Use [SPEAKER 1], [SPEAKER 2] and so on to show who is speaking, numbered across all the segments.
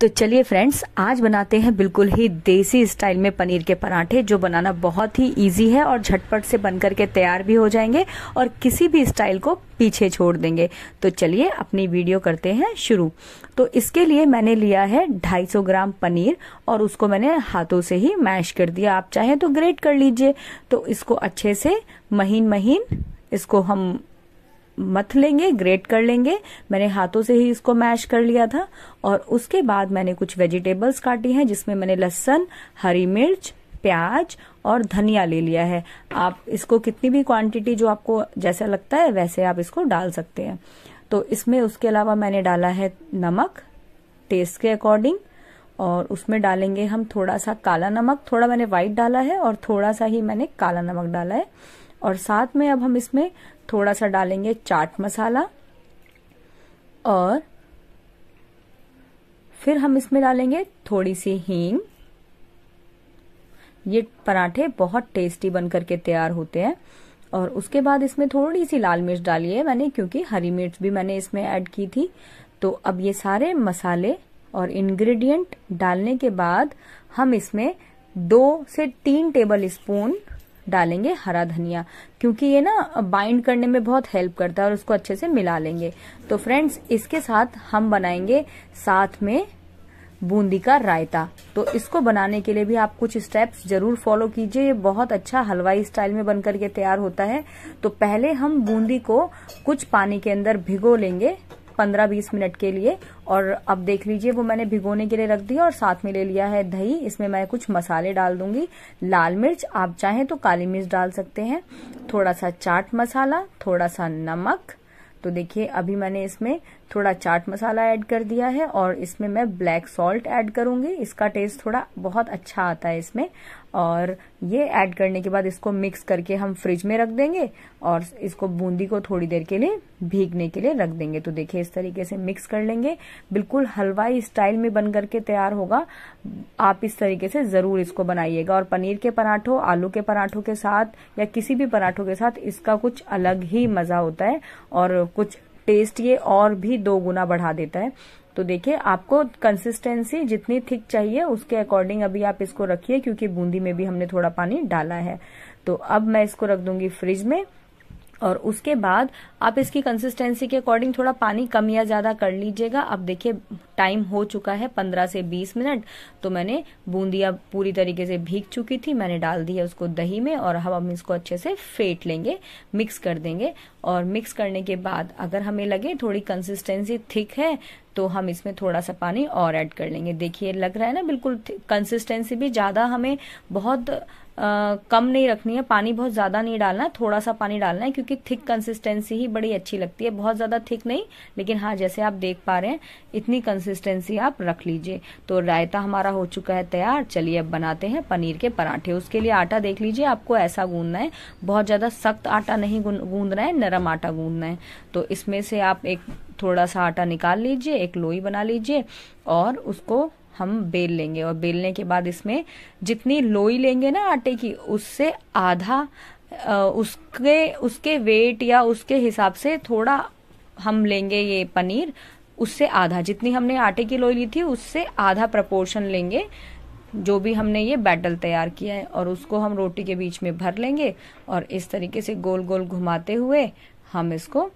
[SPEAKER 1] तो चलिए फ्रेंड्स आज बनाते हैं बिल्कुल ही देसी स्टाइल में पनीर के पराठे जो बनाना बहुत ही इजी है और झटपट से बनकर के तैयार भी हो जाएंगे और किसी भी स्टाइल को पीछे छोड़ देंगे तो चलिए अपनी वीडियो करते हैं शुरू तो इसके लिए मैंने लिया है 250 ग्राम पनीर और उसको मैंने हाथों से ही मैश कर दिया आप चाहें तो ग्रेट कर लीजिए तो इसको अच्छे से महीन महीन इसको हम मथ लेंगे ग्रेट कर लेंगे मैंने हाथों से ही इसको मैश कर लिया था और उसके बाद मैंने कुछ वेजिटेबल्स काटी हैं जिसमें मैंने लहसन हरी मिर्च प्याज और धनिया ले लिया है आप इसको कितनी भी क्वांटिटी जो आपको जैसा लगता है वैसे आप इसको डाल सकते हैं तो इसमें उसके अलावा मैंने डाला है नमक टेस्ट के अकॉर्डिंग और उसमें डालेंगे हम थोड़ा सा काला नमक थोड़ा मैंने व्हाइट डाला है और थोड़ा सा ही मैंने काला नमक डाला है और साथ में अब हम इसमें थोड़ा सा डालेंगे चाट मसाला और फिर हम इसमें डालेंगे थोड़ी सी हींग ये पराठे बहुत टेस्टी बन करके तैयार होते हैं और उसके बाद इसमें थोड़ी सी लाल मिर्च डाली है मैंने क्योंकि हरी मिर्च भी मैंने इसमें ऐड की थी तो अब ये सारे मसाले और इंग्रेडिएंट डालने के बाद हम इसमें दो से तीन टेबल स्पून डालेंगे हरा धनिया क्योंकि ये ना बाइंड करने में बहुत हेल्प करता है और उसको अच्छे से मिला लेंगे तो फ्रेंड्स इसके साथ हम बनाएंगे साथ में बूंदी का रायता तो इसको बनाने के लिए भी आप कुछ स्टेप्स जरूर फॉलो कीजिए ये बहुत अच्छा हलवाई स्टाइल में बनकर के तैयार होता है तो पहले हम बूंदी को कुछ पानी के अंदर भिगो लेंगे पंद्रह बीस मिनट के लिए और अब देख लीजिए वो मैंने भिगोने के लिए रख दिया और साथ में ले लिया है दही इसमें मैं कुछ मसाले डाल दूंगी लाल मिर्च आप चाहें तो काली मिर्च डाल सकते हैं थोड़ा सा चाट मसाला थोड़ा सा नमक तो देखिए अभी मैंने इसमें थोड़ा चाट मसाला ऐड कर दिया है और इसमें मैं ब्लैक सॉल्ट ऐड करूंगी इसका टेस्ट थोड़ा बहुत अच्छा आता है इसमें और ये ऐड करने के बाद इसको मिक्स करके हम फ्रिज में रख देंगे और इसको बूंदी को थोड़ी देर के लिए भीगने के लिए रख देंगे तो देखिए इस तरीके से मिक्स कर लेंगे बिल्कुल हलवाई स्टाइल में बन करके तैयार होगा आप इस तरीके से जरूर इसको बनाइएगा और पनीर के पराठों आलू के पराठों के साथ या किसी भी पराठों के साथ इसका कुछ अलग ही मजा होता है और कुछ टेस्ट ये और भी दो गुना बढ़ा देता है तो देखिए आपको कंसिस्टेंसी जितनी थिक चाहिए उसके अकॉर्डिंग अभी आप इसको रखिए क्योंकि बूंदी में भी हमने थोड़ा पानी डाला है तो अब मैं इसको रख दूंगी फ्रिज में और उसके बाद आप इसकी कंसिस्टेंसी के अकॉर्डिंग थोड़ा पानी कम या ज्यादा कर लीजिएगा अब देखिए टाइम हो चुका है पंद्रह से बीस मिनट तो मैंने बूंदिया पूरी तरीके से भीग चुकी थी मैंने डाल दी है उसको दही में और हम इसको अच्छे से फेंट लेंगे मिक्स कर देंगे और मिक्स करने के बाद अगर हमें लगे थोड़ी कंसिस्टेंसी थिक है तो हम इसमें थोड़ा सा पानी और ऐड कर लेंगे देखिए लग रहा है ना बिल्कुल कंसिस्टेंसी भी ज़्यादा हमें बहुत आ, कम नहीं रखनी है पानी बहुत ज़्यादा नहीं डालना है थोड़ा सा पानी डालना है क्योंकि थिक कंसिस्टेंसी ही बड़ी अच्छी लगती है बहुत ज़्यादा थिक नहीं लेकिन हाँ जैसे आप देख पा रहे हैं इतनी कंसिस्ट कंसिस्टेंसी आप रख लीजिए तो रायता हमारा हो चुका है तैयार चलिए अब बनाते हैं पनीर के पराठे उसके लिए आटा देख लीजिए आपको ऐसा गूंदना है बहुत ज़्यादा सख्त आटा नहीं गूंदना है नरम आटा गूंदना है तो इसमें से आप एक थोड़ा सा आटा निकाल लीजिए एक लोई बना लीजिए और उसको हम बेल लेंगे और बेलने के बाद इसमें जितनी लोई लेंगे ना आटे की उससे आधा उसके उसके वेट या उसके हिसाब से थोड़ा हम लेंगे ये पनीर उससे आधा जितनी हमने आटे की लोई ली थी उससे आधा प्रपोर्शन लेंगे जो भी हमने ये बैटल तैयार किया है और उसको हम रोटी के बीच में भर लेंगे और इस तरीके से गोल गोल घुमाते हुए हम इसको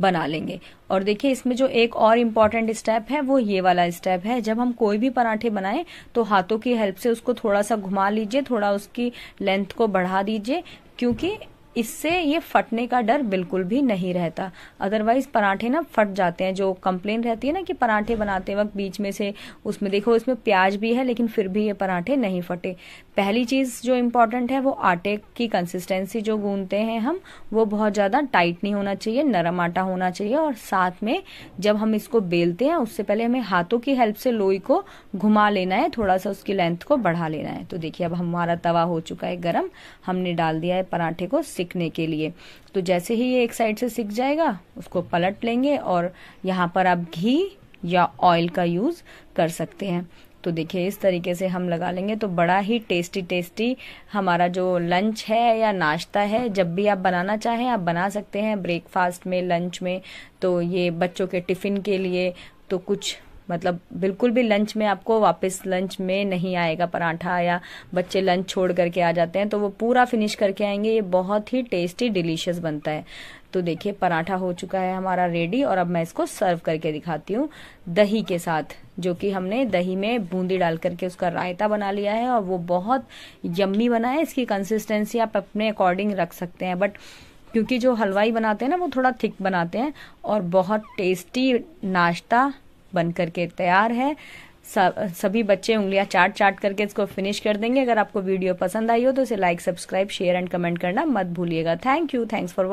[SPEAKER 1] बना लेंगे और देखिए इसमें जो एक और इम्पॉर्टेंट स्टेप है वो ये वाला स्टेप है जब हम कोई भी पराठे बनाएं तो हाथों की हेल्प से उसको थोड़ा सा घुमा लीजिए थोड़ा उसकी लेंथ को बढ़ा दीजिए क्योंकि इससे ये फटने का डर बिल्कुल भी नहीं रहता अदरवाइज पराठे ना फट जाते हैं जो कंप्लेन रहती है ना कि पराठे बनाते वक्त बीच में से उसमें देखो इसमें प्याज भी है लेकिन फिर भी ये पराठे नहीं फटे पहली चीज़ जो इम्पोर्टेंट है वो आटे की कंसिस्टेंसी जो गूंदते हैं हम वो बहुत ज़्यादा टाइट नहीं होना चाहिए नरम आटा होना चाहिए और साथ में जब हम इसको बेलते हैं उससे पहले हमें हाथों की हेल्प से लोई को घुमा लेना है थोड़ा सा उसकी लेंथ को बढ़ा लेना है तो देखिए अब हमारा तवा हो चुका है गर्म हमने डाल दिया है पराठे को सीखने के लिए तो जैसे ही ये एक साइड से सीख जाएगा उसको पलट लेंगे और यहाँ पर आप घी या ऑयल का यूज़ कर सकते हैं तो देखिए इस तरीके से हम लगा लेंगे तो बड़ा ही टेस्टी टेस्टी हमारा जो लंच है या नाश्ता है जब भी आप बनाना चाहें आप बना सकते हैं ब्रेकफास्ट में लंच में तो ये बच्चों के टिफ़िन के लिए तो कुछ मतलब बिल्कुल भी लंच में आपको वापस लंच में नहीं आएगा पराठा या बच्चे लंच छोड़ करके आ जाते हैं तो वो पूरा फिनिश करके आएंगे ये बहुत ही टेस्टी डिलीशियस बनता है तो देखिए पराठा हो चुका है हमारा रेडी और अब मैं इसको सर्व करके दिखाती हूँ दही के साथ जो कि हमने दही में बूंदी डाल करके उसका रायता बना लिया है और वो बहुत यम्मी बना है इसकी कंसिस्टेंसी आप अपने अकॉर्डिंग रख सकते हैं बट क्योंकि जो हलवाई बनाते हैं ना वो थोड़ा थिक बनाते हैं और बहुत टेस्टी नाश्ता बन करके तैयार है सभी बच्चे उंगलियां चाट चाट करके इसको फिनिश कर देंगे अगर आपको वीडियो पसंद आई हो तो इसे like subscribe share and comment करना मत भूलिएगा थैंक यू थैंक्स फॉर